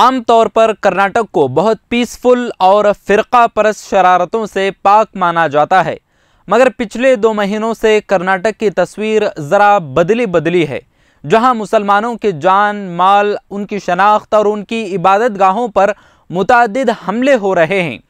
आम तौर पर कर्नाटक को बहुत पीसफुल और फ़िरका परस शरारतों से पाक माना जाता है मगर पिछले दो महीनों से कर्नाटक की तस्वीर ज़रा बदली बदली है जहां मुसलमानों के जान माल उनकी शनाख्त और उनकी इबादत गाहों पर मुतद हमले हो रहे हैं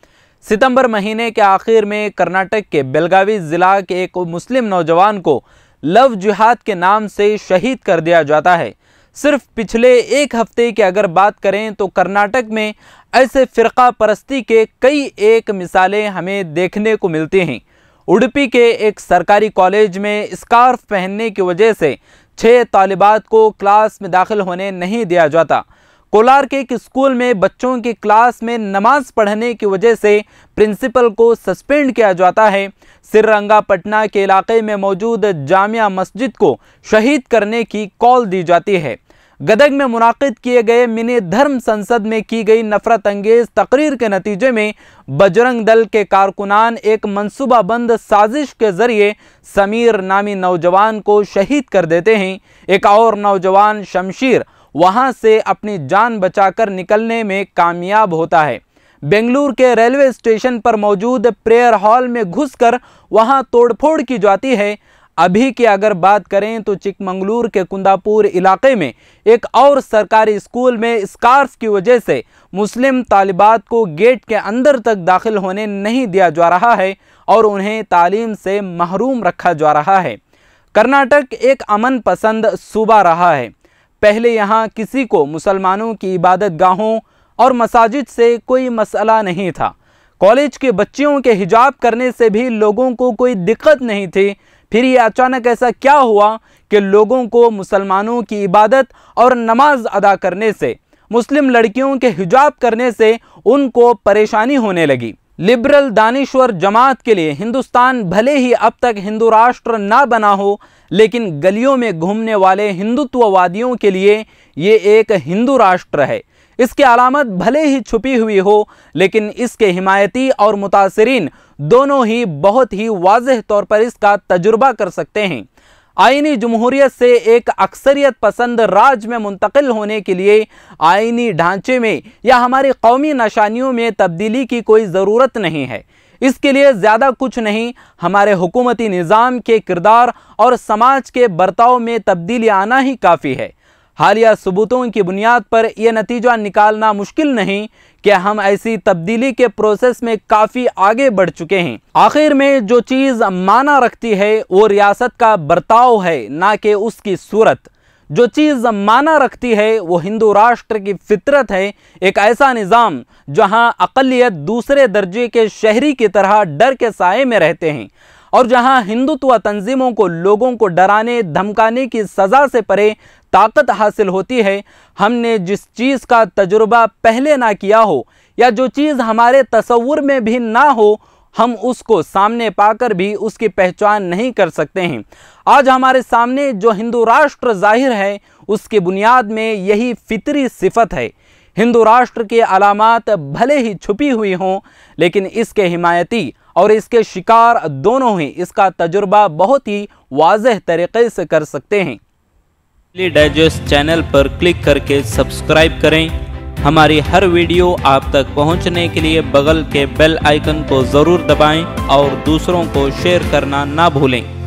सितंबर महीने के आखिर में कर्नाटक के बेलगावी ज़िला के एक मुस्लिम नौजवान को लव जिहाद के नाम से शहीद कर दिया जाता है सिर्फ पिछले एक हफ्ते की अगर बात करें तो कर्नाटक में ऐसे फ़िरका परस्ती के कई एक मिसालें हमें देखने को मिलती हैं उडुपी के एक सरकारी कॉलेज में स्कार्फ पहनने की वजह से छः तालिबात को क्लास में दाखिल होने नहीं दिया जाता कोलार के एक स्कूल में बच्चों की क्लास में नमाज पढ़ने की वजह से प्रिंसिपल को सस्पेंड किया जाता है सिररंगा पटना के इलाके में मौजूद जामिया मस्जिद को शहीद करने की कॉल दी जाती है गदग में मुनद किए गए मिनी धर्म संसद में की गई नफरत अंगेज तकरीर के नतीजे में बजरंग दल के कारकुनान एक मनसूबाबंद साजिश के ज़रिए समीर नामी नौजवान को शहीद कर देते हैं एक और नौजवान शमशीर वहां से अपनी जान बचाकर निकलने में कामयाब होता है बेंगलुरु के रेलवे स्टेशन पर मौजूद प्रेयर हॉल में घुसकर वहां तोड़फोड़ की जाती है अभी की अगर बात करें तो चिकमंगलूर के कुंदापुर इलाके में एक और सरकारी स्कूल में स्कार्फ की वजह से मुस्लिम तालिबात को गेट के अंदर तक दाखिल होने नहीं दिया जा रहा है और उन्हें तालीम से महरूम रखा जा रहा है कर्नाटक एक अमन पसंद सूबा रहा है पहले यहाँ किसी को मुसलमानों की इबादत गाहों और मसाजिद से कोई मसला नहीं था कॉलेज के बच्चियों के हिजाब करने से भी लोगों को कोई दिक्कत नहीं थी फिर ये अचानक ऐसा क्या हुआ कि लोगों को मुसलमानों की इबादत और नमाज अदा करने से मुस्लिम लड़कियों के हिजाब करने से उनको परेशानी होने लगी लिबरल दानिश्वर जमात के लिए हिंदुस्तान भले ही अब तक हिंदू राष्ट्र ना बना हो लेकिन गलियों में घूमने वाले हिंदुत्ववादियों के लिए ये एक हिंदू राष्ट्र है इसकी अलामत भले ही छुपी हुई हो लेकिन इसके हिमायती और मुतासरीन दोनों ही बहुत ही वाजह तौर पर इसका तजुर्बा कर सकते हैं आइनी जमहूरियत से एक अक्सरियत पसंद राज में मुंतकिल होने के लिए आइनी ढांचे में या हमारी कौमी नशानियों में तब्दीली की कोई ज़रूरत नहीं है इसके लिए ज़्यादा कुछ नहीं हमारे हुकूमती निज़ाम के किरदार और समाज के बर्ताव में तब्दीली आना ही काफ़ी है हालिया सबूतों की बुनियाद पर यह नतीजा निकालना मुश्किल नहीं कि हम ऐसी तब्दीली के प्रोसेस में काफ़ी आगे बढ़ चुके हैं आखिर में जो चीज़ माना रखती है वो रियासत का बर्ताव है ना कि उसकी सूरत जो चीज़ माना रखती है वो हिंदू राष्ट्र की फितरत है एक ऐसा निज़ाम जहां अकलियत दूसरे दर्जे के शहरी की तरह डर के साय में रहते हैं और जहां हिंदुत्व तंजीमों को लोगों को डराने धमकाने की सज़ा से परे ताकत हासिल होती है हमने जिस चीज़ का तजुर्बा पहले ना किया हो या जो चीज़ हमारे तस्वुर में भी ना हो हम उसको सामने पाकर भी उसकी पहचान नहीं कर सकते हैं आज हमारे सामने जो हिंदू राष्ट्र जाहिर है उसके बुनियाद में यही फितरी सिफत है हिंदू राष्ट्र की अलामत भले ही छुपी हुई हों लेकिन इसके हिमायती और इसके शिकार दोनों ही इसका तजुर्बा बहुत ही वाज तरीके से कर सकते हैं डाइजेस्ट चैनल पर क्लिक करके सब्सक्राइब करें हमारी हर वीडियो आप तक पहुंचने के लिए बगल के बेल आइकन को ज़रूर दबाएं और दूसरों को शेयर करना ना भूलें